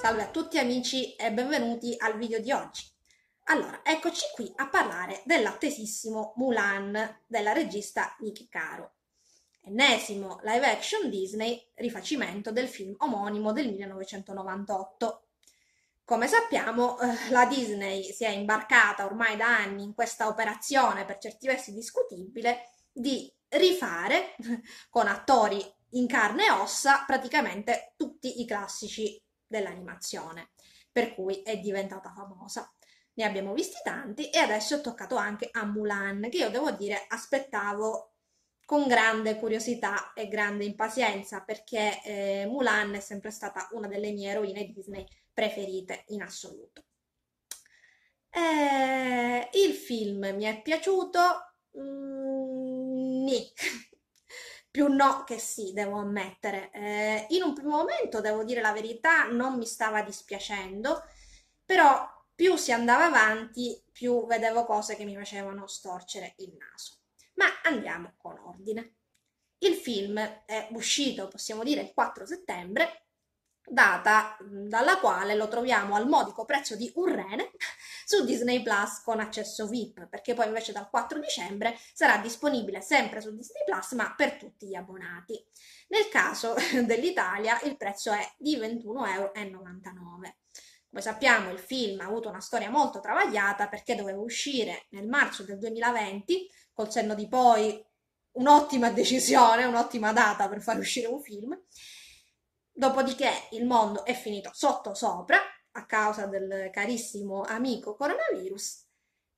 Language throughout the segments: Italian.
Salve a tutti amici e benvenuti al video di oggi. Allora, eccoci qui a parlare dell'attesissimo Mulan della regista Niki Caro. Ennesimo live action Disney rifacimento del film omonimo del 1998. Come sappiamo, eh, la Disney si è imbarcata ormai da anni in questa operazione per certi versi discutibile di rifare con attori in carne e ossa praticamente tutti i classici dell'animazione, per cui è diventata famosa. Ne abbiamo visti tanti e adesso è toccato anche a Mulan, che io devo dire aspettavo con grande curiosità e grande impazienza, perché eh, Mulan è sempre stata una delle mie eroine Disney preferite in assoluto. Eh, il film mi è piaciuto, mm, Nick più no che sì, devo ammettere. Eh, in un primo momento, devo dire la verità, non mi stava dispiacendo, però più si andava avanti, più vedevo cose che mi facevano storcere il naso. Ma andiamo con ordine. Il film è uscito, possiamo dire, il 4 settembre, data dalla quale lo troviamo al modico prezzo di un rene su Disney Plus con accesso VIP, perché poi invece dal 4 dicembre sarà disponibile sempre su Disney Plus, ma per tutti gli abbonati. Nel caso dell'Italia il prezzo è di 21,99 euro. Come sappiamo, il film ha avuto una storia molto travagliata perché doveva uscire nel marzo del 2020, col senno di poi un'ottima decisione, un'ottima data per far uscire un film. Dopodiché il mondo è finito sotto sopra a causa del carissimo amico coronavirus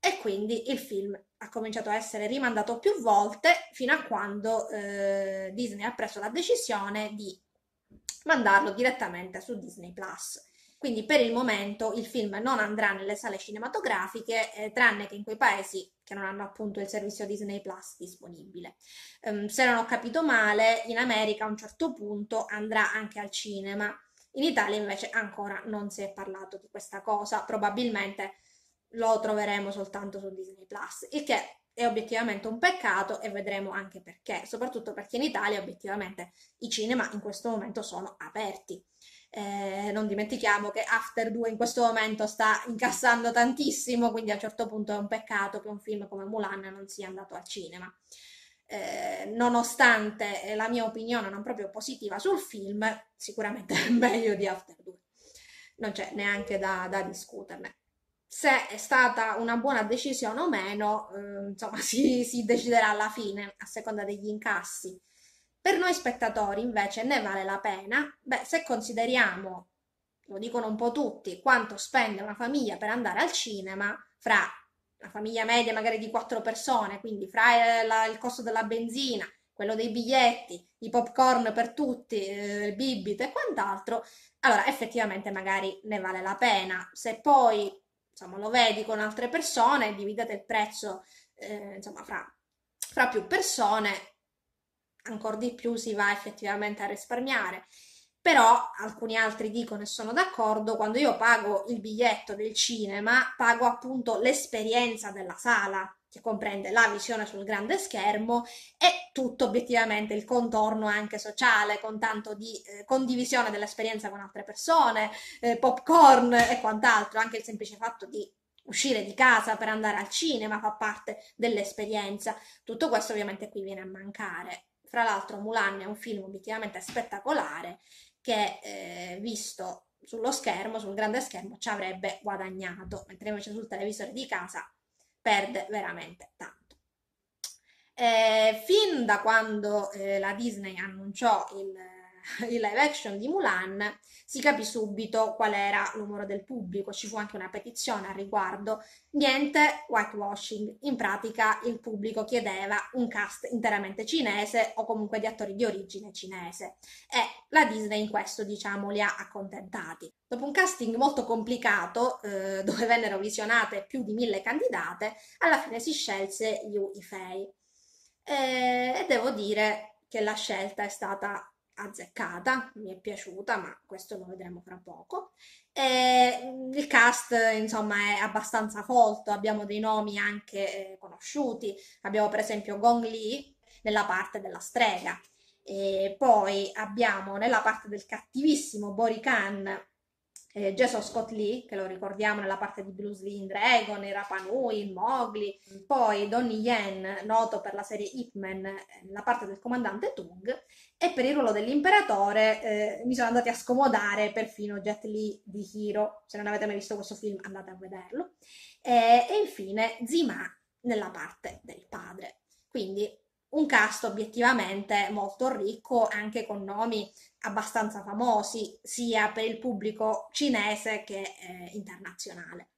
e quindi il film ha cominciato a essere rimandato più volte fino a quando eh, Disney ha preso la decisione di mandarlo direttamente su Disney Plus. Quindi per il momento il film non andrà nelle sale cinematografiche, eh, tranne che in quei paesi che non hanno appunto il servizio Disney Plus disponibile. Um, se non ho capito male, in America a un certo punto andrà anche al cinema, in Italia invece ancora non si è parlato di questa cosa, probabilmente lo troveremo soltanto su Disney Plus, il che è obiettivamente un peccato e vedremo anche perché, soprattutto perché in Italia obiettivamente i cinema in questo momento sono aperti. Eh, non dimentichiamo che After 2 in questo momento sta incassando tantissimo, quindi a un certo punto è un peccato che un film come Mulan non sia andato al cinema eh, nonostante la mia opinione non proprio positiva sul film, sicuramente è meglio di After 2. Non c'è neanche da, da discuterne. Se è stata una buona decisione o meno, eh, insomma, si, si deciderà alla fine, a seconda degli incassi. Per noi spettatori, invece, ne vale la pena. Beh, se consideriamo, lo dicono un po' tutti, quanto spende una famiglia per andare al cinema, fra una famiglia media magari di quattro persone, quindi fra eh, la, il costo della benzina, quello dei biglietti, i popcorn per tutti, eh, il bibit e quant'altro, allora effettivamente magari ne vale la pena. Se poi insomma, lo vedi con altre persone, dividete il prezzo eh, insomma, fra, fra più persone, ancora di più si va effettivamente a risparmiare però alcuni altri dicono e sono d'accordo, quando io pago il biglietto del cinema, pago appunto l'esperienza della sala, che comprende la visione sul grande schermo e tutto obiettivamente il contorno anche sociale, con tanto di eh, condivisione dell'esperienza con altre persone, eh, popcorn e quant'altro, anche il semplice fatto di uscire di casa per andare al cinema fa parte dell'esperienza. Tutto questo ovviamente qui viene a mancare. Fra l'altro Mulan è un film obiettivamente spettacolare che eh, visto sullo schermo, sul grande schermo, ci avrebbe guadagnato, mentre invece sul televisore di casa perde veramente tanto. Eh, fin da quando eh, la Disney annunciò il il live action di Mulan, si capì subito qual era l'umore del pubblico, ci fu anche una petizione al riguardo, niente whitewashing, in pratica il pubblico chiedeva un cast interamente cinese o comunque di attori di origine cinese e la Disney in questo diciamo li ha accontentati. Dopo un casting molto complicato, eh, dove vennero visionate più di mille candidate, alla fine si scelse Yu Ifei. E, eh, e devo dire che la scelta è stata azzeccata, mi è piaciuta, ma questo lo vedremo fra poco. E eh, il cast, insomma, è abbastanza folto, abbiamo dei nomi anche eh, conosciuti, abbiamo per esempio Gong Li nella parte della strega, e poi abbiamo nella parte del cattivissimo Bori Khan eh, Jason Scott Lee, che lo ricordiamo nella parte di Bruce Lee in Dragon, in Rapanui, in Mowgli, poi Donnie Yen, noto per la serie Hitman, Man, eh, la parte del comandante Tung, e per il ruolo dell'imperatore eh, mi sono andati a scomodare perfino Jet Lee di Hiro, se non avete mai visto questo film andate a vederlo, e, eh, e infine Zima nella parte del padre. Quindi un cast obiettivamente molto ricco, anche con nomi abbastanza famosi, sia per il pubblico cinese che eh, internazionale.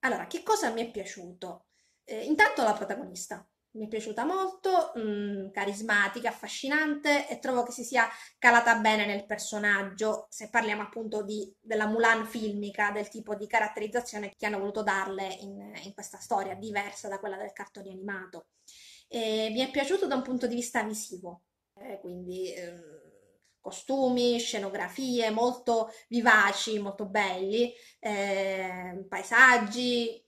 Allora, che cosa mi è piaciuto? Eh, intanto la protagonista. Mi è piaciuta molto, mh, mm, carismatica, affascinante e trovo che si sia calata bene nel personaggio, se parliamo appunto di, della Mulan filmica, del tipo di caratterizzazione che hanno voluto darle in, in questa storia, diversa da quella del cartone animato. E mi è piaciuto da un punto di vista visivo, eh, quindi eh, costumi, scenografie molto vivaci, molto belli, eh, paesaggi,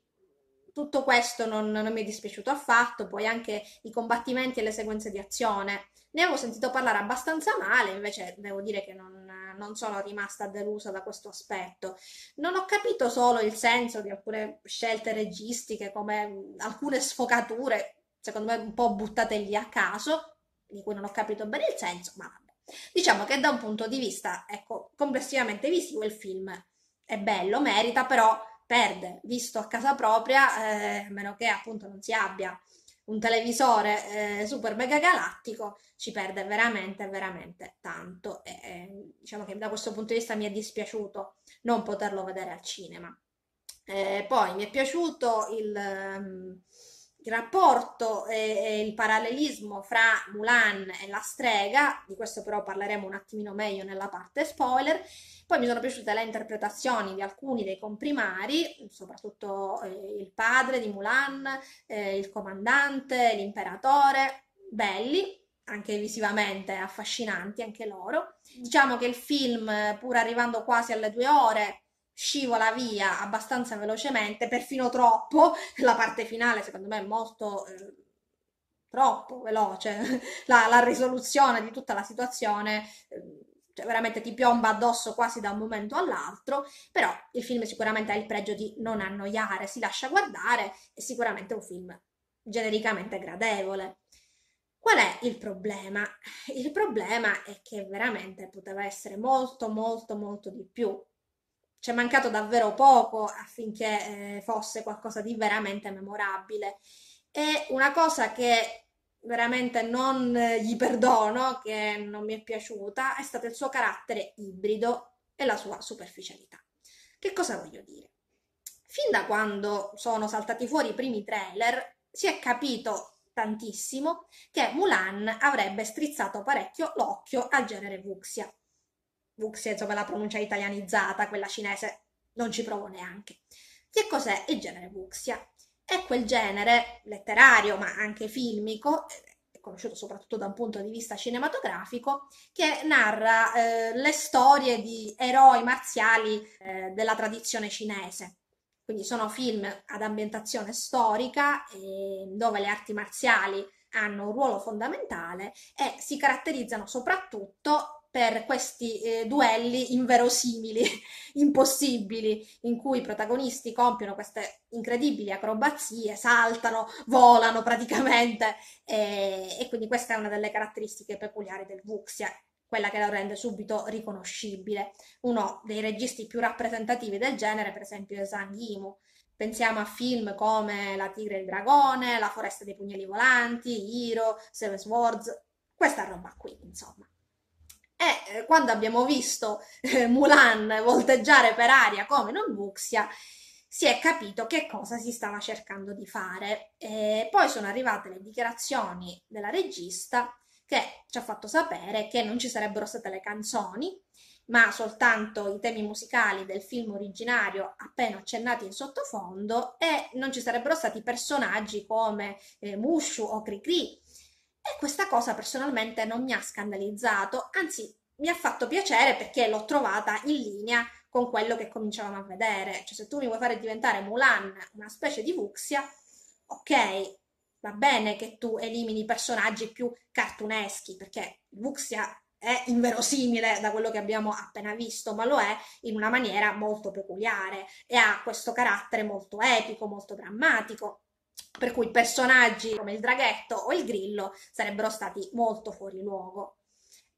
tutto questo non, non, mi è dispiaciuto affatto, poi anche i combattimenti e le sequenze di azione. Ne avevo sentito parlare abbastanza male, invece devo dire che non, non sono rimasta delusa da questo aspetto. Non ho capito solo il senso di alcune scelte registiche, come alcune sfocature secondo me un po' buttate lì a caso, di cui non ho capito bene il senso, ma vabbè. Diciamo che da un punto di vista, ecco, complessivamente visivo il film è bello, merita, però perde, visto a casa propria, eh, a meno che appunto non si abbia un televisore eh, super mega galattico, ci perde veramente, veramente tanto. E, eh, diciamo che da questo punto di vista mi è dispiaciuto non poterlo vedere al cinema. Eh, poi mi è piaciuto il... Um, il rapporto e, il parallelismo fra Mulan e la strega, di questo però parleremo un attimino meglio nella parte spoiler. Poi mi sono piaciute le interpretazioni di alcuni dei comprimari, soprattutto eh, il padre di Mulan, eh, il comandante, l'imperatore, belli, anche visivamente affascinanti anche loro. Diciamo che il film, pur arrivando quasi alle due ore, scivola via abbastanza velocemente, perfino troppo, la parte finale secondo me è molto eh, troppo veloce, la, la, risoluzione di tutta la situazione eh, cioè veramente ti piomba addosso quasi da un momento all'altro, però il film sicuramente ha il pregio di non annoiare, si lascia guardare, è sicuramente un film genericamente gradevole. Qual è il problema? Il problema è che veramente poteva essere molto molto molto di più c'è mancato davvero poco affinché eh, fosse qualcosa di veramente memorabile. E una cosa che veramente non eh, gli perdono, che non mi è piaciuta, è stato il suo carattere ibrido e la sua superficialità. Che cosa voglio dire? Fin da quando sono saltati fuori i primi trailer, si è capito tantissimo che Mulan avrebbe strizzato parecchio l'occhio al genere Vuxia. Wuxia, insomma la pronuncia italianizzata, quella cinese, non ci provo neanche. Che cos'è il genere Wuxia? È quel genere letterario, ma anche filmico, eh, conosciuto soprattutto da un punto di vista cinematografico, che narra eh, le storie di eroi marziali eh, della tradizione cinese. Quindi sono film ad ambientazione storica eh, dove le arti marziali hanno un ruolo fondamentale e si caratterizzano soprattutto per questi eh, duelli inverosimili, impossibili, in cui i protagonisti compiono queste incredibili acrobazie, saltano, volano praticamente, e, e quindi questa è una delle caratteristiche peculiari del Vuxia, quella che lo rende subito riconoscibile. Uno dei registi più rappresentativi del genere, per esempio, è Zhang Yimu. Pensiamo a film come La tigre e il dragone, La foresta dei pugnali volanti, Hiro, Seven Swords, questa roba qui, insomma. E eh, eh, quando abbiamo visto eh, Mulan volteggiare per aria come non Buxia, si è capito che cosa si stava cercando di fare. E poi sono arrivate le dichiarazioni della regista che ci ha fatto sapere che non ci sarebbero state le canzoni, ma soltanto i temi musicali del film originario appena accennati in sottofondo e non ci sarebbero stati personaggi come eh, Mushu o Cricri. E questa cosa personalmente non mi ha scandalizzato, anzi mi ha fatto piacere perché l'ho trovata in linea con quello che cominciavamo a vedere. Cioè se tu mi vuoi fare diventare Mulan una specie di Vuxia, ok, va bene che tu elimini personaggi più cartuneschi, perché Vuxia è inverosimile da quello che abbiamo appena visto, ma lo è in una maniera molto peculiare e ha questo carattere molto epico, molto drammatico per cui personaggi come il draghetto o il grillo sarebbero stati molto fuori luogo.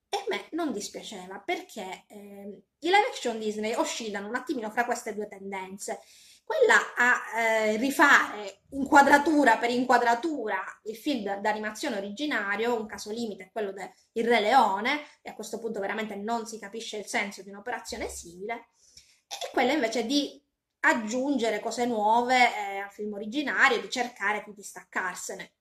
E a me non dispiaceva perché eh, i live action Disney oscillano un attimino fra queste due tendenze. Quella a eh, rifare inquadratura per inquadratura il film d'animazione originario, un caso limite è quello del Re Leone, e a questo punto veramente non si capisce il senso di un'operazione simile, e quella invece di aggiungere cose nuove eh, al film originario, di cercare di distaccarsene.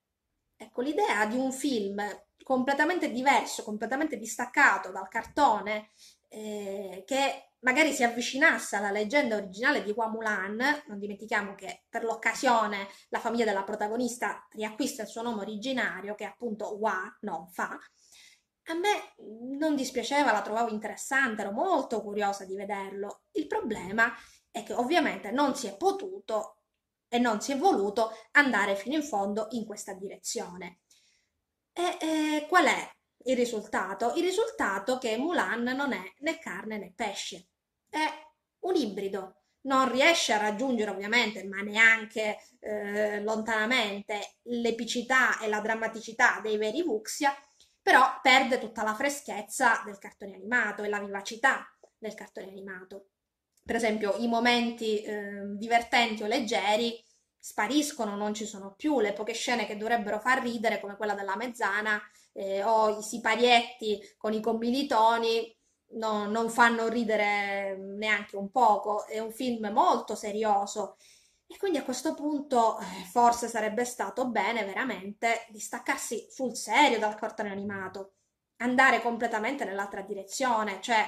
Ecco, l'idea di un film completamente diverso, completamente distaccato dal cartone, eh, che magari si avvicinasse alla leggenda originale di Hua Mulan, non dimentichiamo che per l'occasione la famiglia della protagonista riacquista il suo nome originario, che è appunto Hua, non Fa, a me non dispiaceva, la trovavo interessante, ero molto curiosa di vederlo. Il problema è e che ovviamente non si è potuto e non si è voluto andare fino in fondo in questa direzione. E eh, qual è il risultato? Il risultato è che Mulan non è né carne né pesce, è un ibrido. Non riesce a raggiungere ovviamente, ma neanche eh, lontanamente, l'epicità e la drammaticità dei veri Vuxia, però perde tutta la freschezza del cartone animato e la vivacità del cartone animato per esempio i momenti eh, divertenti o leggeri spariscono, non ci sono più, le poche scene che dovrebbero far ridere come quella della mezzana eh, o i siparietti con i combinitoni no, non fanno ridere mm, neanche un poco, è un film molto serioso e quindi a questo punto eh, forse sarebbe stato bene veramente distaccarsi sul serio dal cartone animato, andare completamente nell'altra direzione, cioè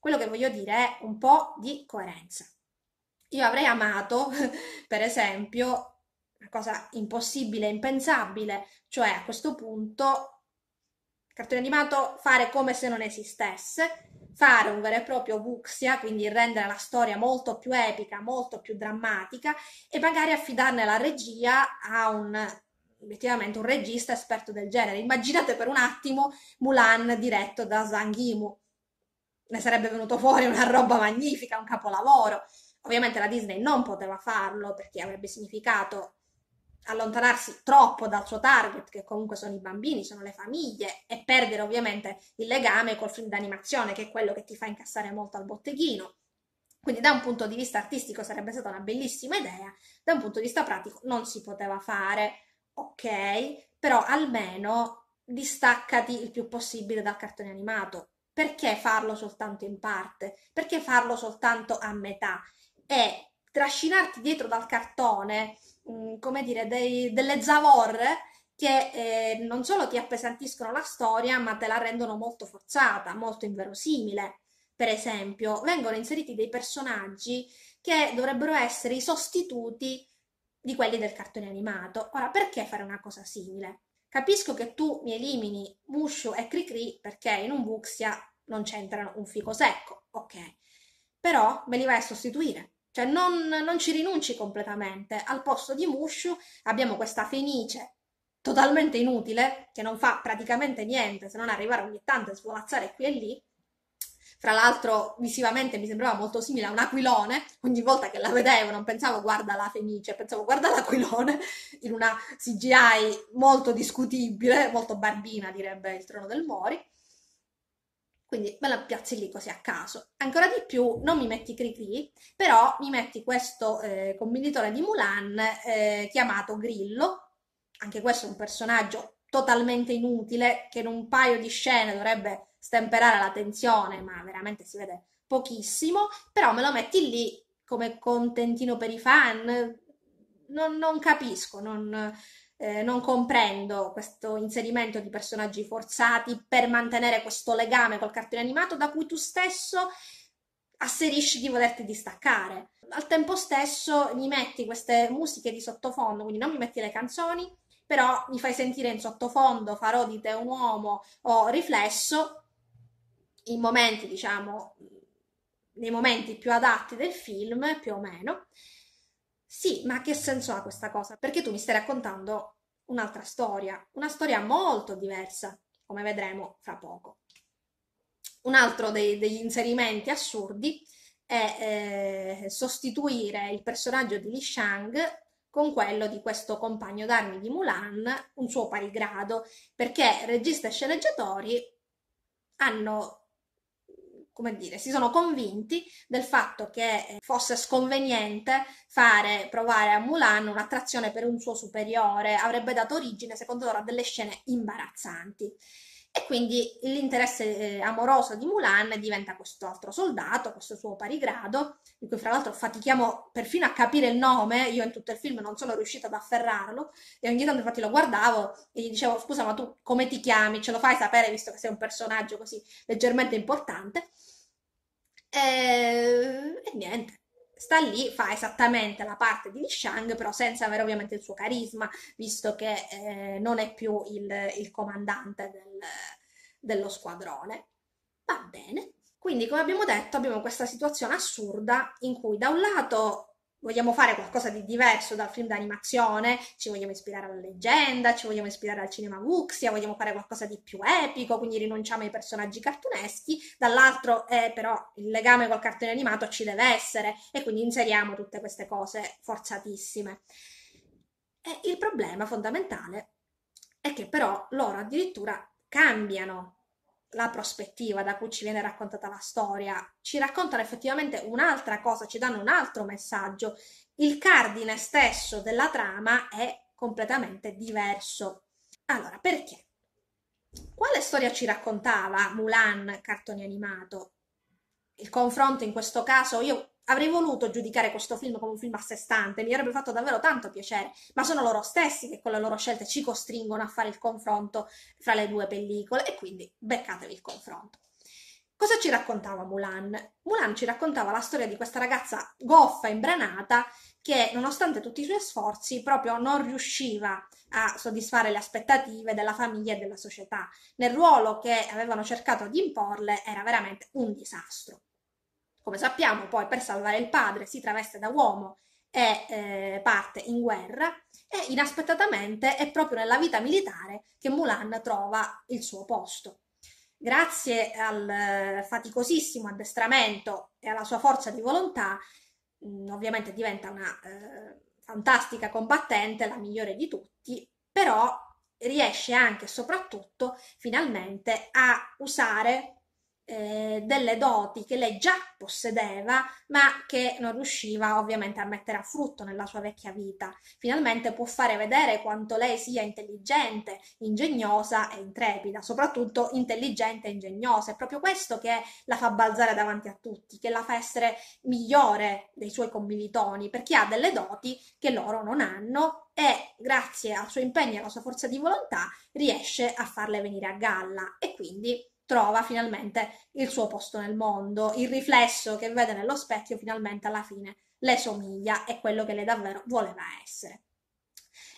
quello che voglio dire è un po' di coerenza. Io avrei amato, per esempio, una cosa impossibile, impensabile, cioè a questo punto, il cartone animato, fare come se non esistesse, fare un vero e proprio buxia, quindi rendere la storia molto più epica, molto più drammatica e magari affidarne la regia a un obiettivamente un regista esperto del genere. Immaginate per un attimo Mulan diretto da Zhang Yimou ne sarebbe venuto fuori una roba magnifica, un capolavoro. Ovviamente la Disney non poteva farlo perché avrebbe significato allontanarsi troppo dal suo target, che comunque sono i bambini, sono le famiglie, e perdere ovviamente il legame col film d'animazione, che è quello che ti fa incassare molto al botteghino. Quindi da un punto di vista artistico sarebbe stata una bellissima idea, da un punto di vista pratico non si poteva fare, ok, però almeno distaccati il più possibile dal cartone animato. Perché farlo soltanto in parte? Perché farlo soltanto a metà? E trascinarti dietro dal cartone, mm, come dire, dei, delle zavorre che eh, non solo ti appesantiscono la storia, ma te la rendono molto forzata, molto inverosimile. Per esempio, vengono inseriti dei personaggi che dovrebbero essere i sostituti di quelli del cartone animato. Ora, perché fare una cosa simile? Capisco che tu mi elimini Mushu e Cricri perché in un Vuxia non c'entrano un fico secco, ok, però me li vai a sostituire, cioè non, non ci rinunci completamente. Al posto di Mushu abbiamo questa fenice totalmente inutile, che non fa praticamente niente se non arrivare ogni tanto e svolazzare qui e lì. Fra l'altro, visivamente mi sembrava molto simile a un aquilone. Ogni volta che la vedevo, non pensavo guarda la fenice, pensavo guarda l'aquilone in una CGI molto discutibile, molto barbina, direbbe il trono del Mori quindi me la piazzi lì così a caso. Ancora di più, non mi metti cri cri, però mi metti questo eh, combinatore di Mulan eh, chiamato Grillo, anche questo è un personaggio totalmente inutile che in un paio di scene dovrebbe stemperare la tensione, ma veramente si vede pochissimo, però me lo metti lì come contentino per i fan, non, non capisco, non eh, non comprendo questo inserimento di personaggi forzati per mantenere questo legame col cartone animato da cui tu stesso asserisci di volerti distaccare. Al tempo stesso mi metti queste musiche di sottofondo, quindi non mi metti le canzoni, però mi fai sentire in sottofondo farò di te un uomo o riflesso in momenti, diciamo, nei momenti più adatti del film, più o meno. Sì, ma che senso ha questa cosa? Perché tu mi stai raccontando un'altra storia, una storia molto diversa, come vedremo fra poco. Un altro dei, degli inserimenti assurdi è eh, sostituire il personaggio di Li Shang con quello di questo compagno d'armi di Mulan, un suo pari grado, perché regista e sceneggiatori hanno come dire, si sono convinti del fatto che eh, fosse sconveniente fare provare a Mulan un'attrazione per un suo superiore, avrebbe dato origine, secondo loro, a delle scene imbarazzanti. E quindi l'interesse eh, amoroso di Mulan diventa questo altro soldato, questo suo pari grado, di cui fra l'altro fatichiamo perfino a capire il nome, io in tutto il film non sono riuscita ad afferrarlo, e ogni tanto infatti lo guardavo e gli dicevo scusa ma tu come ti chiami, ce lo fai sapere visto che sei un personaggio così leggermente importante? E, eh, e niente, sta lì, fa esattamente la parte di Li Shang, però senza avere ovviamente il suo carisma, visto che eh, non è più il, il comandante del, dello squadrone. Va bene. Quindi, come abbiamo detto, abbiamo questa situazione assurda in cui da un lato vogliamo fare qualcosa di diverso dal film d'animazione, ci vogliamo ispirare alla leggenda, ci vogliamo ispirare al cinema Wuxia, vogliamo fare qualcosa di più epico, quindi rinunciamo ai personaggi cartoneschi, dall'altro eh, però il legame col cartone animato ci deve essere e quindi inseriamo tutte queste cose forzatissime. E il problema fondamentale è che però loro addirittura cambiano la prospettiva da cui ci viene raccontata la storia, ci raccontano effettivamente un'altra cosa, ci danno un altro messaggio. Il cardine stesso della trama è completamente diverso. Allora, perché? Quale storia ci raccontava Mulan, cartone animato? Il confronto in questo caso, io Avrei voluto giudicare questo film come un film a sé stante, mi avrebbe fatto davvero tanto piacere, ma sono loro stessi che con le loro scelte ci costringono a fare il confronto fra le due pellicole e quindi beccatevi il confronto. Cosa ci raccontava Mulan? Mulan ci raccontava la storia di questa ragazza goffa, imbranata, che nonostante tutti i suoi sforzi proprio non riusciva a soddisfare le aspettative della famiglia e della società. Nel ruolo che avevano cercato di imporle era veramente un disastro. Come sappiamo, poi per salvare il padre si traveste da uomo e eh, parte in guerra e inaspettatamente è proprio nella vita militare che Mulan trova il suo posto. Grazie al eh, faticosissimo addestramento e alla sua forza di volontà, mm, ovviamente diventa una eh, fantastica combattente, la migliore di tutti, però riesce anche e soprattutto finalmente a usare eh, delle doti che lei già possedeva, ma che non riusciva ovviamente a mettere a frutto nella sua vecchia vita. Finalmente può fare vedere quanto lei sia intelligente, ingegnosa e intrepida, soprattutto intelligente e ingegnosa. È proprio questo che la fa balzare davanti a tutti, che la fa essere migliore dei suoi commilitoni, perché ha delle doti che loro non hanno e grazie al suo impegno e alla sua forza di volontà riesce a farle venire a galla e quindi trova finalmente il suo posto nel mondo, il riflesso che vede nello specchio finalmente alla fine le somiglia, è quello che lei davvero voleva essere.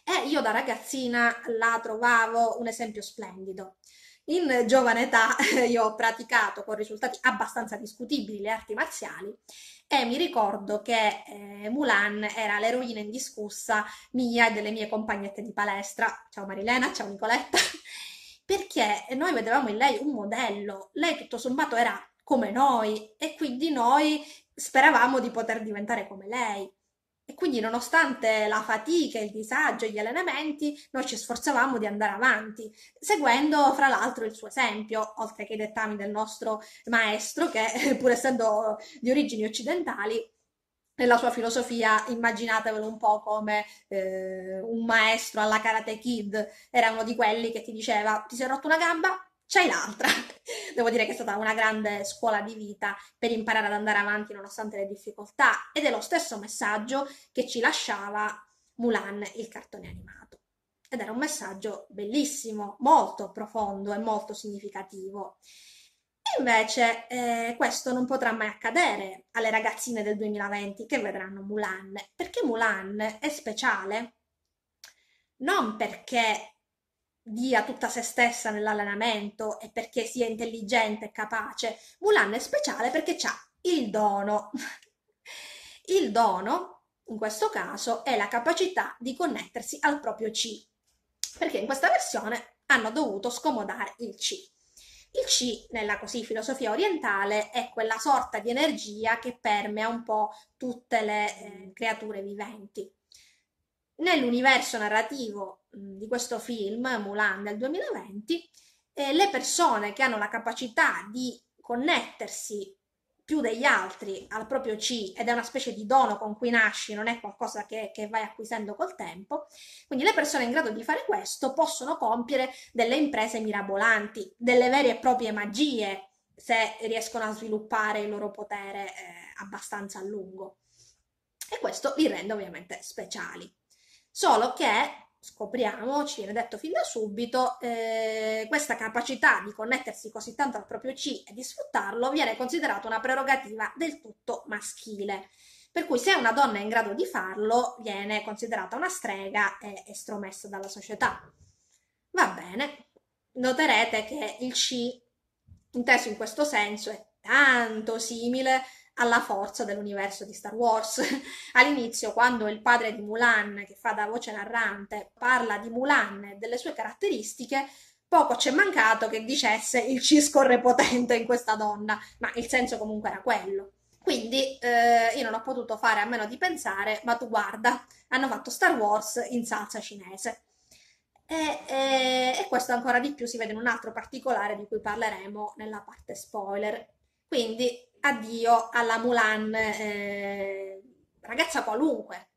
E io da ragazzina la trovavo un esempio splendido. In giovane età io ho praticato con risultati abbastanza discutibili le arti marziali e mi ricordo che eh, Mulan era l'eroina indiscussa mia e delle mie compagnette di palestra. Ciao Marilena, ciao Nicoletta. perché noi vedevamo in lei un modello, lei tutto sommato era come noi e quindi noi speravamo di poter diventare come lei. E quindi nonostante la fatica, il disagio, gli allenamenti, noi ci sforzavamo di andare avanti, seguendo fra l'altro il suo esempio, oltre che i dettami del nostro maestro, che pur essendo di origini occidentali nella sua filosofia immaginatevelo un po' come eh, un maestro alla Karate Kid, era uno di quelli che ti diceva ti sei rotto una gamba, c'hai l'altra. Devo dire che è stata una grande scuola di vita per imparare ad andare avanti nonostante le difficoltà ed è lo stesso messaggio che ci lasciava Mulan, il cartone animato. Ed era un messaggio bellissimo, molto profondo e molto significativo invece eh, questo non potrà mai accadere alle ragazzine del 2020 che vedranno Mulan, perché Mulan è speciale non perché dia tutta se stessa nell'allenamento e perché sia intelligente e capace. Mulan è speciale perché ha il dono. Il dono, in questo caso, è la capacità di connettersi al proprio C, perché in questa versione hanno dovuto scomodare il C. Il Qi, nella così filosofia orientale, è quella sorta di energia che permea un po' tutte le eh, creature viventi. Nell'universo narrativo di questo film, Mulan del 2020, eh, le persone che hanno la capacità di connettersi più degli altri al proprio C ed è una specie di dono con cui nasci, non è qualcosa che, che, vai acquisendo col tempo. Quindi le persone in grado di fare questo possono compiere delle imprese mirabolanti, delle vere e proprie magie, se riescono a sviluppare il loro potere eh, abbastanza a lungo. E questo li rende ovviamente speciali. Solo che scopriamo, ci viene detto fin da subito, eh, questa capacità di connettersi così tanto al proprio C e di sfruttarlo viene considerata una prerogativa del tutto maschile. Per cui se una donna è in grado di farlo, viene considerata una strega e estromessa dalla società. Va bene, noterete che il C, inteso in questo senso, è tanto simile alla forza dell'universo di Star Wars. All'inizio, quando il padre di Mulan, che fa da voce narrante, parla di Mulan e delle sue caratteristiche, poco c'è mancato che dicesse il cisco repotente in questa donna, ma il senso comunque era quello. Quindi eh, io non ho potuto fare a meno di pensare, ma tu guarda, hanno fatto Star Wars in salsa cinese. E, e, e, questo ancora di più si vede in un altro particolare di cui parleremo nella parte spoiler. Quindi addio alla Mulan eh, ragazza qualunque,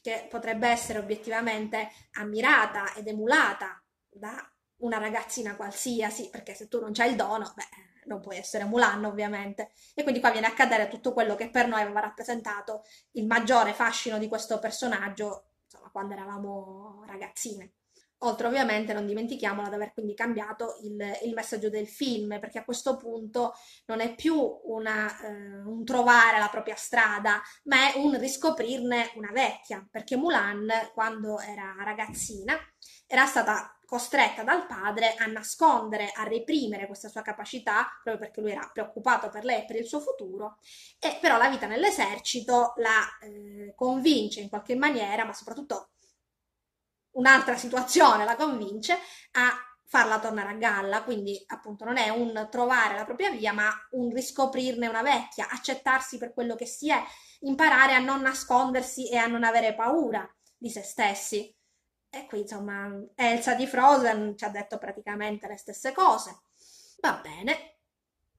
che potrebbe essere obiettivamente ammirata ed emulata da una ragazzina qualsiasi, perché se tu non c'hai il dono, beh, non puoi essere Mulan ovviamente. E quindi qua viene a cadere tutto quello che per noi aveva rappresentato il maggiore fascino di questo personaggio, insomma, quando eravamo ragazzine. Oltre ovviamente non dimentichiamola ad aver quindi cambiato il, il, messaggio del film, perché a questo punto non è più una, eh, un trovare la propria strada, ma è un riscoprirne una vecchia, perché Mulan quando era ragazzina era stata costretta dal padre a nascondere, a reprimere questa sua capacità, proprio perché lui era preoccupato per lei e per il suo futuro, e però la vita nell'esercito la eh, convince in qualche maniera, ma soprattutto un'altra situazione la convince a farla tornare a galla, quindi appunto non è un trovare la propria via, ma un riscoprirne una vecchia, accettarsi per quello che si è, imparare a non nascondersi e a non avere paura di se stessi. E qui insomma Elsa di Frozen ci ha detto praticamente le stesse cose. Va bene,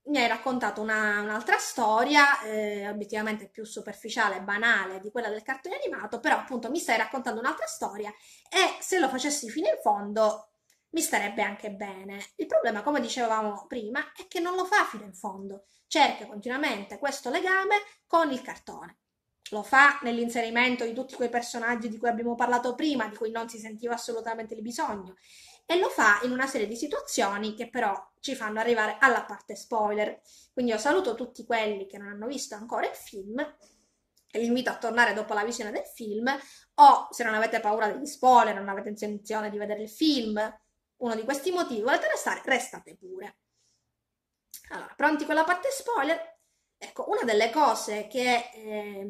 mi hai raccontato una, un'altra storia, eh, obiettivamente più superficiale e banale di quella del cartone animato, però appunto mi stai raccontando un'altra storia e se lo facessi fino in fondo mi starebbe anche bene. Il problema, come dicevamo prima, è che non lo fa fino in fondo, cerca continuamente questo legame con il cartone. Lo fa nell'inserimento di tutti quei personaggi di cui abbiamo parlato prima, di cui non si sentiva assolutamente il bisogno e lo fa in una serie di situazioni che però ci fanno arrivare alla parte spoiler. Quindi io saluto tutti quelli che non hanno visto ancora il film e li invito a tornare dopo la visione del film o se non avete paura degli spoiler, non avete intenzione di vedere il film, uno di questi motivi volete restare, restate pure. Allora, pronti con la parte spoiler? Ecco, una delle cose che eh,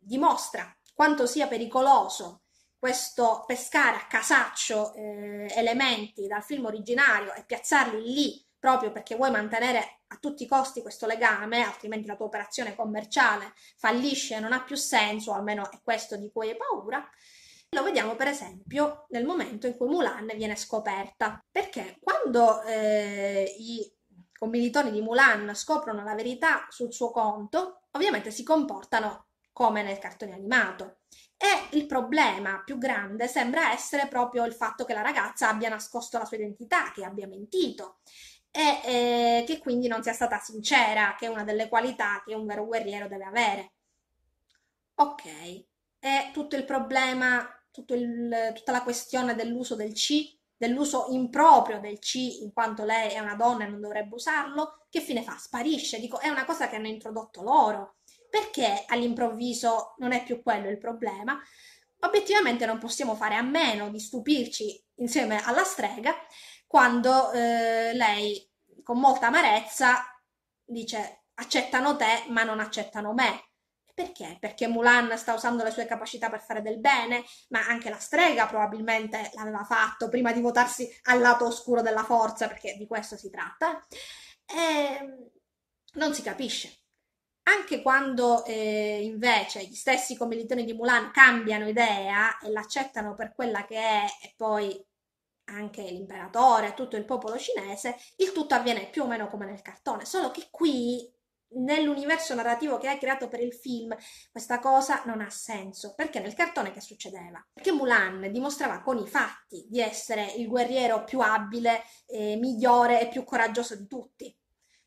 dimostra quanto sia pericoloso questo pescare a casaccio eh, elementi dal film originario e piazzarli lì proprio perché vuoi mantenere a tutti i costi questo legame, altrimenti la tua operazione commerciale fallisce e non ha più senso, almeno è questo di cui hai paura. Lo vediamo per esempio nel momento in cui Mulan viene scoperta, perché quando eh, i commilitoni di Mulan scoprono la verità sul suo conto, ovviamente si comportano come nel cartone animato. E il problema più grande sembra essere proprio il fatto che la ragazza abbia nascosto la sua identità, che abbia mentito e eh, che quindi non sia stata sincera, che è una delle qualità che un vero guerriero deve avere. Ok, e tutto il problema, tutto il, tutta la questione dell'uso del C, dell'uso improprio del C, in quanto lei è una donna e non dovrebbe usarlo, che fine fa? Sparisce, dico, è una cosa che hanno introdotto loro perché all'improvviso non è più quello il problema, obiettivamente non possiamo fare a meno di stupirci insieme alla strega quando eh, lei con molta amarezza dice accettano te ma non accettano me. Perché? Perché Mulan sta usando le sue capacità per fare del bene, ma anche la strega probabilmente l'aveva fatto prima di votarsi al lato oscuro della forza, perché di questo si tratta. E ehm, non si capisce. Anche quando eh, invece gli stessi commilitoni di Mulan cambiano idea e l'accettano per quella che è e poi anche l'imperatore, tutto il popolo cinese, il tutto avviene più o meno come nel cartone, solo che qui nell'universo narrativo che hai creato per il film questa cosa non ha senso perché nel cartone che succedeva perché Mulan dimostrava con i fatti di essere il guerriero più abile eh, migliore e più coraggioso di tutti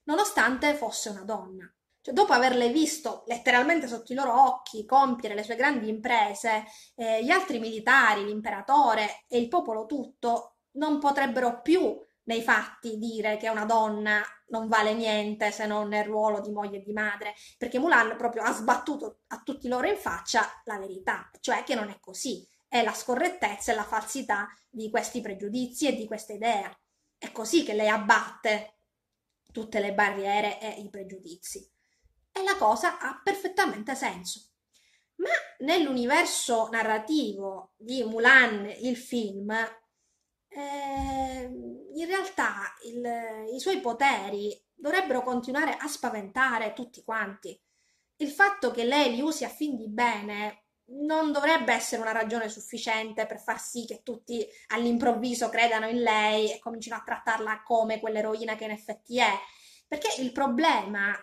nonostante fosse una donna cioè, dopo averle visto letteralmente sotto i loro occhi compiere le sue grandi imprese, eh, gli altri militari, l'imperatore e il popolo tutto non potrebbero più nei fatti dire che una donna non vale niente se non nel ruolo di moglie e di madre, perché Mulan proprio ha sbattuto a tutti loro in faccia la verità, cioè che non è così, è la scorrettezza e la falsità di questi pregiudizi e di questa idea. È così che lei abbatte tutte le barriere e i pregiudizi e la cosa ha perfettamente senso. Ma nell'universo narrativo di Mulan, il film, eh, in realtà il, i suoi poteri dovrebbero continuare a spaventare tutti quanti. Il fatto che lei li usi a fin di bene non dovrebbe essere una ragione sufficiente per far sì che tutti all'improvviso credano in lei e cominciano a trattarla come quell'eroina che in effetti è. Perché il problema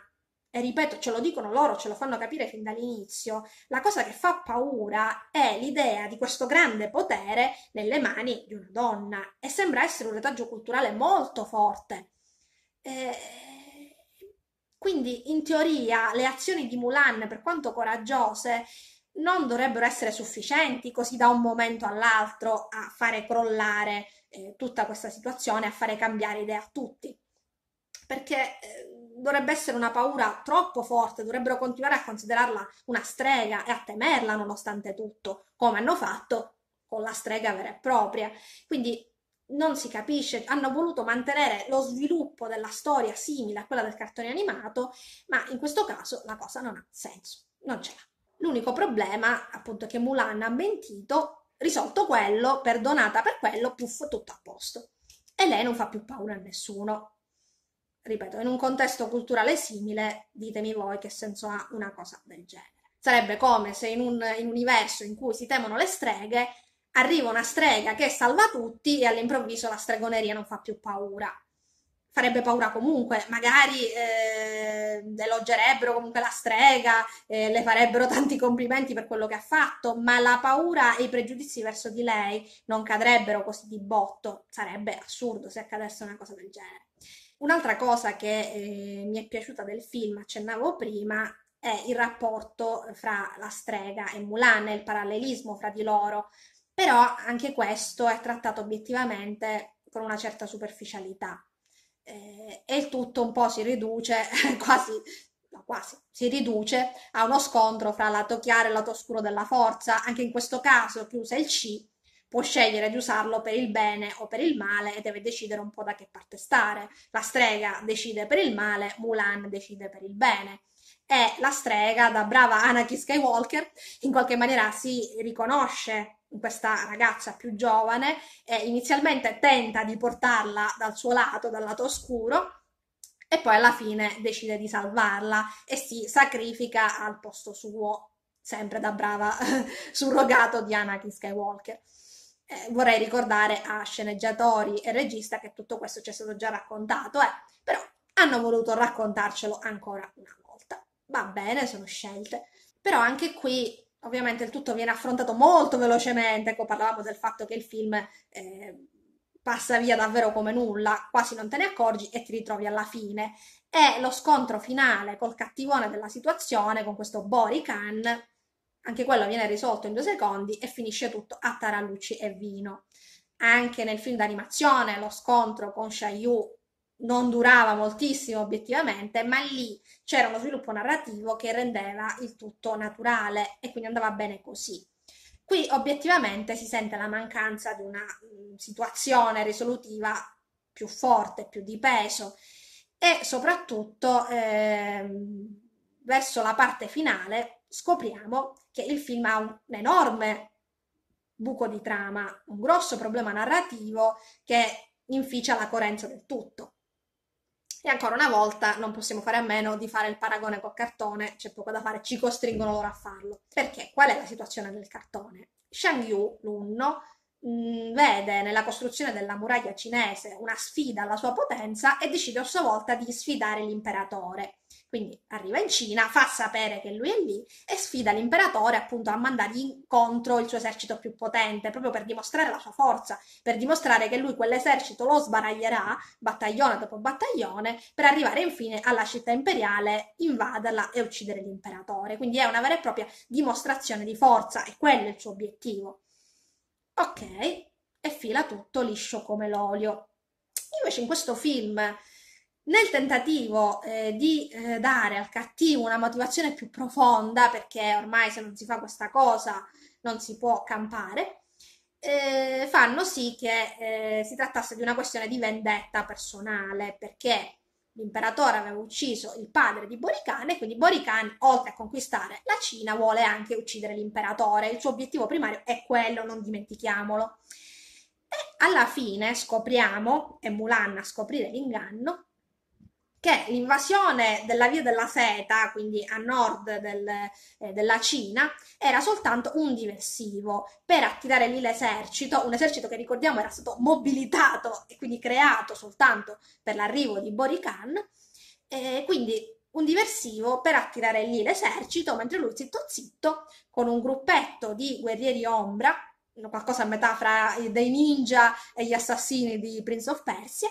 e ripeto, ce lo dicono loro, ce lo fanno capire fin dall'inizio, la cosa che fa paura è l'idea di questo grande potere nelle mani di una donna e sembra essere un retaggio culturale molto forte. Eh, quindi in teoria le azioni di Mulan, per quanto coraggiose, non dovrebbero essere sufficienti così da un momento all'altro a fare crollare eh, tutta questa situazione, a fare cambiare idea a tutti perché eh, dovrebbe essere una paura troppo forte, dovrebbero continuare a considerarla una strega e a temerla nonostante tutto, come hanno fatto con la strega vera e propria. Quindi non si capisce, hanno voluto mantenere lo sviluppo della storia simile a quella del cartone animato, ma in questo caso la cosa non ha senso, non ce l'ha. L'unico problema, appunto, è che Mulan ha mentito, risolto quello, perdonata per quello, puff, tutto a posto. E lei non fa più paura a nessuno ripeto, in un contesto culturale simile, ditemi voi che senso ha una cosa del genere. Sarebbe come se in un, in un universo in cui si temono le streghe arriva una strega che salva tutti e all'improvviso la stregoneria non fa più paura. Farebbe paura comunque, magari eh, elogerebbero comunque la strega, eh, le farebbero tanti complimenti per quello che ha fatto, ma la paura e i pregiudizi verso di lei non cadrebbero così di botto. Sarebbe assurdo se accadesse una cosa del genere. Un'altra cosa che eh, mi è piaciuta del film, accennavo prima, è il rapporto fra la strega e Mulan e il parallelismo fra di loro, però anche questo è trattato obiettivamente con una certa superficialità eh, e il tutto un po' si riduce quasi quasi, si riduce a uno scontro fra lato chiaro e lato oscuro della forza, anche in questo caso chiusa il C può scegliere di usarlo per il bene o per il male e deve decidere un po' da che parte stare. La strega decide per il male, Mulan decide per il bene. E la strega, da brava Anakin Skywalker, in qualche maniera si riconosce in questa ragazza più giovane e inizialmente tenta di portarla dal suo lato, dal lato oscuro, e poi alla fine decide di salvarla e si sacrifica al posto suo, sempre da brava surrogato di Anakin Skywalker. Eh, vorrei ricordare a sceneggiatori e regista che tutto questo ci è stato già raccontato, eh, però hanno voluto raccontarcelo ancora una volta. Va bene, sono scelte, però anche qui ovviamente il tutto viene affrontato molto velocemente, ecco parlavamo del fatto che il film eh, passa via davvero come nulla, quasi non te ne accorgi e ti ritrovi alla fine. E lo scontro finale col cattivone della situazione, con questo Bori Khan, anche quello viene risolto in due secondi e finisce tutto a tarallucci e vino. Anche nel film d'animazione lo scontro con Shayu non durava moltissimo obiettivamente, ma lì c'era uno sviluppo narrativo che rendeva il tutto naturale e quindi andava bene così. Qui obiettivamente si sente la mancanza di una mm, situazione risolutiva più forte, più di peso e soprattutto eh, verso la parte finale scopriamo che il film ha un, enorme buco di trama, un grosso problema narrativo che inficia la coerenza del tutto. E ancora una volta non possiamo fare a meno di fare il paragone col cartone, c'è poco da fare, ci costringono loro a farlo. Perché qual è la situazione del cartone? Shang Yu, l'unno, mm, vede nella costruzione della muraglia cinese una sfida alla sua potenza e decide a sua volta di sfidare l'imperatore. Quindi arriva in Cina, fa sapere che lui è lì e sfida l'imperatore appunto a mandargli incontro il suo esercito più potente, proprio per dimostrare la sua forza, per dimostrare che lui quell'esercito lo sbaraglierà battaglione dopo battaglione per arrivare infine alla città imperiale, invaderla e uccidere l'imperatore. Quindi è una vera e propria dimostrazione di forza e quello è il suo obiettivo. Ok, e fila tutto liscio come l'olio. Invece in questo film nel tentativo eh, di eh, dare al cattivo una motivazione più profonda, perché ormai se non si fa questa cosa non si può campare, eh, fanno sì che eh, si trattasse di una questione di vendetta personale, perché l'imperatore aveva ucciso il padre di Borican e quindi Borican, oltre a conquistare la Cina, vuole anche uccidere l'imperatore. Il suo obiettivo primario è quello, non dimentichiamolo. E alla fine scopriamo, e Mulan a scoprire l'inganno, che l'invasione della via della seta, quindi a nord del, eh, della Cina, era soltanto un diversivo per attirare lì l'esercito, un esercito che ricordiamo era stato mobilitato e quindi creato soltanto per l'arrivo di Borican, eh, quindi un diversivo per attirare lì l'esercito, mentre lui zitto zitto con un gruppetto di guerrieri ombra, qualcosa a metà fra dei ninja e gli assassini di Prince of Persia,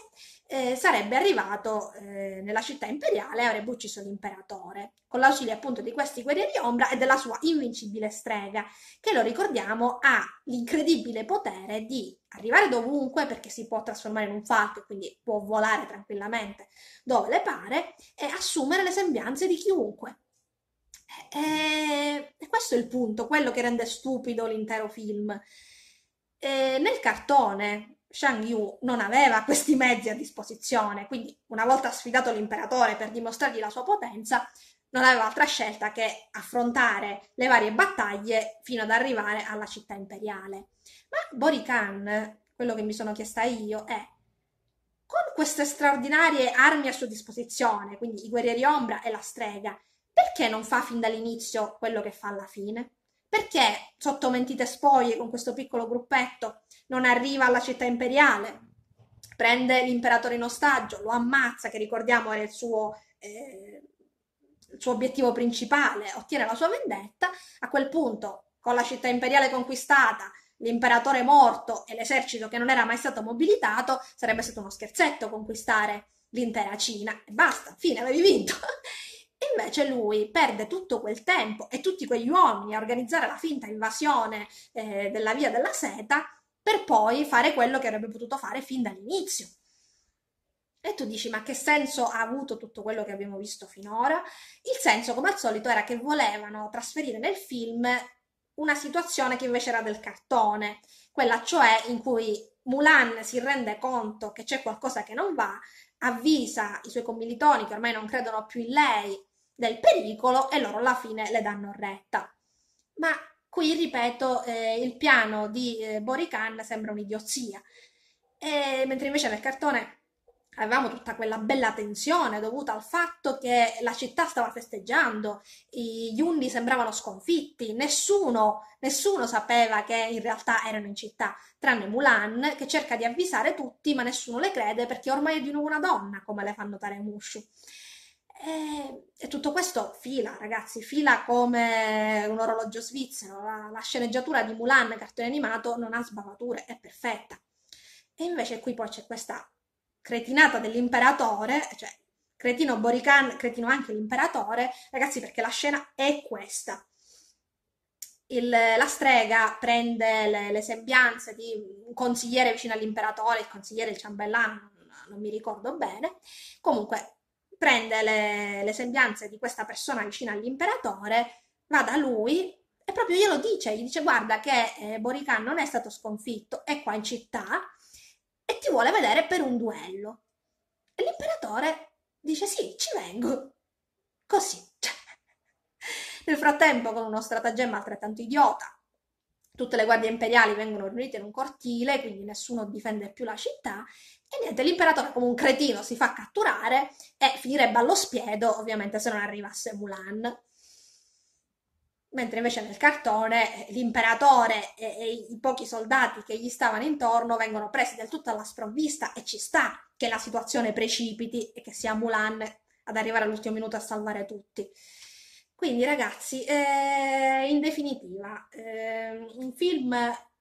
eh, sarebbe arrivato eh, nella città imperiale e avrebbe ucciso l'imperatore, con l'ausilio appunto di questi guerrieri ombra e della sua invincibile strega, che lo ricordiamo ha l'incredibile potere di arrivare dovunque perché si può trasformare in un falco e quindi può volare tranquillamente dove le pare e assumere le sembianze di chiunque. E, eh, eh, e questo è il punto, quello che rende stupido l'intero film. E eh, nel cartone Shang Yu non aveva questi mezzi a disposizione, quindi una volta sfidato l'imperatore per dimostrargli la sua potenza, non aveva altra scelta che affrontare le varie battaglie fino ad arrivare alla città imperiale. Ma Borican, quello che mi sono chiesta io è con queste straordinarie armi a sua disposizione, quindi i guerrieri ombra e la strega, perché non fa fin dall'inizio quello che fa alla fine? Perché sotto mentite spoglie con questo piccolo gruppetto non arriva alla città imperiale, prende l'imperatore in ostaggio, lo ammazza, che ricordiamo era il suo, eh, il suo obiettivo principale, ottiene la sua vendetta, a quel punto con la città imperiale conquistata, l'imperatore morto e l'esercito che non era mai stato mobilitato, sarebbe stato uno scherzetto conquistare l'intera Cina e basta, fine, avevi vinto. Invece lui perde tutto quel tempo e tutti quegli uomini a organizzare la finta invasione eh, della Via della Seta per poi fare quello che avrebbe potuto fare fin dall'inizio. E tu dici, ma che senso ha avuto tutto quello che abbiamo visto finora? Il senso, come al solito, era che volevano trasferire nel film una situazione che invece era del cartone, quella cioè in cui Mulan si rende conto che c'è qualcosa che non va, avvisa i suoi commilitoni che ormai non credono più in lei del pericolo e loro alla fine le danno retta. Ma Qui, ripeto, eh, il piano di eh, Borican sembra un'idiozia, e, mentre invece nel cartone avevamo tutta quella bella tensione dovuta al fatto che la città stava festeggiando, gli Unni sembravano sconfitti, nessuno, nessuno sapeva che in realtà erano in città, tranne Mulan che cerca di avvisare tutti ma nessuno le crede perché ormai è di nuovo una donna, come le fa notare Mushu. E, eh, e tutto questo fila, ragazzi, fila come un orologio svizzero. La, la sceneggiatura di Mulan, cartone animato, non ha sbavature, è perfetta. E invece qui poi c'è questa cretinata dell'imperatore, cioè cretino Borican, cretino anche l'imperatore, ragazzi, perché la scena è questa. Il, la strega prende le, le, sembianze di un consigliere vicino all'imperatore, il consigliere, il ciambellano, non, non mi ricordo bene. Comunque, prende le, le sembianze di questa persona vicina all'imperatore, va da lui e proprio glielo dice, gli dice guarda che eh, Borican non è stato sconfitto, è qua in città e ti vuole vedere per un duello. E l'imperatore dice sì, ci vengo. Così. Nel frattempo, con uno stratagemma altrettanto idiota, tutte le guardie imperiali vengono riunite in un cortile, quindi nessuno difende più la città. E niente, l'imperatore come un cretino si fa catturare e finirebbe allo spiedo, ovviamente, se non arrivasse Mulan. Mentre invece nel cartone eh, l'imperatore e, e i pochi soldati che gli stavano intorno vengono presi del tutto alla sprovvista e ci sta che la situazione precipiti e che sia Mulan ad arrivare all'ultimo minuto a salvare tutti. Quindi ragazzi, eh, in definitiva, eh, un film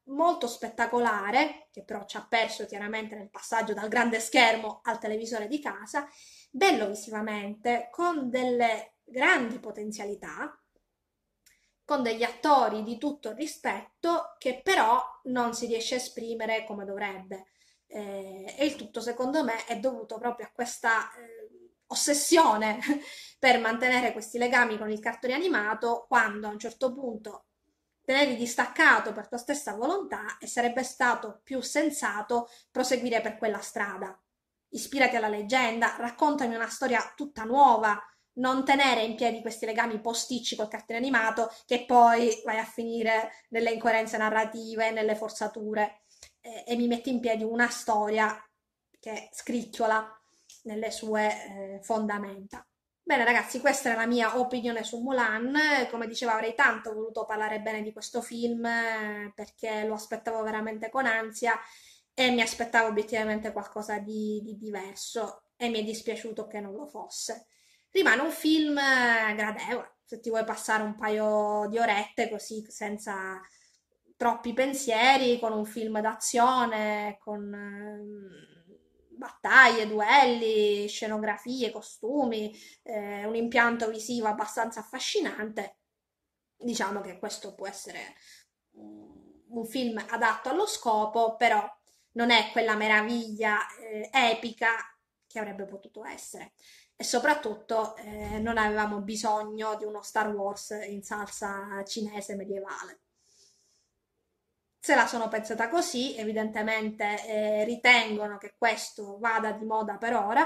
molto spettacolare, che però ci ha perso chiaramente nel passaggio dal grande schermo al televisore di casa, bello visivamente, con delle grandi potenzialità, con degli attori di tutto rispetto, che però non si riesce a esprimere come dovrebbe. Eh, e il tutto, secondo me, è dovuto proprio a questa eh, ossessione per mantenere questi legami con il cartone animato quando a un certo punto te ne eri distaccato per tua stessa volontà e sarebbe stato più sensato proseguire per quella strada. Ispirati alla leggenda, raccontami una storia tutta nuova, non tenere in piedi questi legami posticci col cartone animato che poi vai a finire nelle incoerenze narrative, nelle forzature eh, e mi metti in piedi una storia che scricchiola nelle sue eh, fondamenta. Bene ragazzi, questa era la mia opinione su Mulan, come dicevo avrei tanto voluto parlare bene di questo film eh, perché lo aspettavo veramente con ansia e mi aspettavo obiettivamente qualcosa di, di diverso e mi è dispiaciuto che non lo fosse. Rimane un film eh, gradevole, se ti vuoi passare un paio di orette così senza troppi pensieri, con un film d'azione, con ehm, battaglie, duelli, scenografie, costumi, eh, un impianto visivo abbastanza affascinante, diciamo che questo può essere un film adatto allo scopo, però non è quella meraviglia eh, epica che avrebbe potuto essere. E soprattutto eh, non avevamo bisogno di uno Star Wars in salsa cinese medievale se la sono pensata così, evidentemente eh, ritengono che questo vada di moda per ora,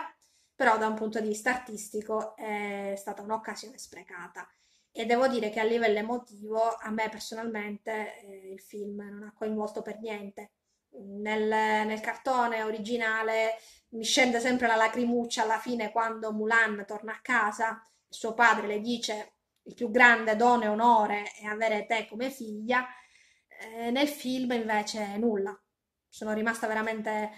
però da un punto di vista artistico è stata un'occasione sprecata. E devo dire che a livello emotivo a me personalmente eh, il film non ha coinvolto per niente. Nel, nel, cartone originale mi scende sempre la lacrimuccia alla fine quando Mulan torna a casa, suo padre le dice il più grande dono e onore è avere te come figlia eh, nel film invece nulla. Sono rimasta veramente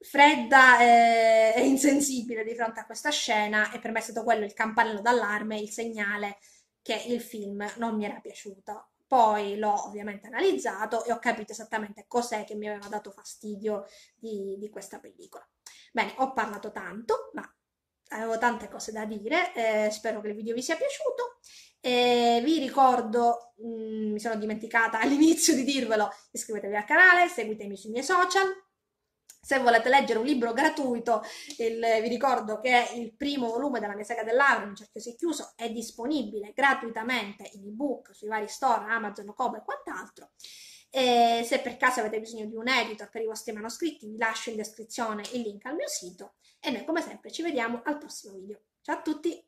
fredda e, e, insensibile di fronte a questa scena e per me è stato quello il campanello d'allarme, il segnale che il film non mi era piaciuto. Poi l'ho ovviamente analizzato e ho capito esattamente cos'è che mi aveva dato fastidio di, di questa pellicola. Bene, ho parlato tanto, ma avevo tante cose da dire, eh, spero che il video vi sia piaciuto e eh, vi ricordo, mh, mm, mi sono dimenticata all'inizio di dirvelo, iscrivetevi al canale, seguitemi sui miei social. Se volete leggere un libro gratuito, il, vi ricordo che il primo volume della mia saga dell'Auro, in cerchio si è chiuso, è disponibile gratuitamente in ebook sui vari store, Amazon, Kobo e quant'altro. E eh, se per caso avete bisogno di un editor per i vostri manoscritti, vi lascio in descrizione il link al mio sito. E noi come sempre ci vediamo al prossimo video. Ciao a tutti!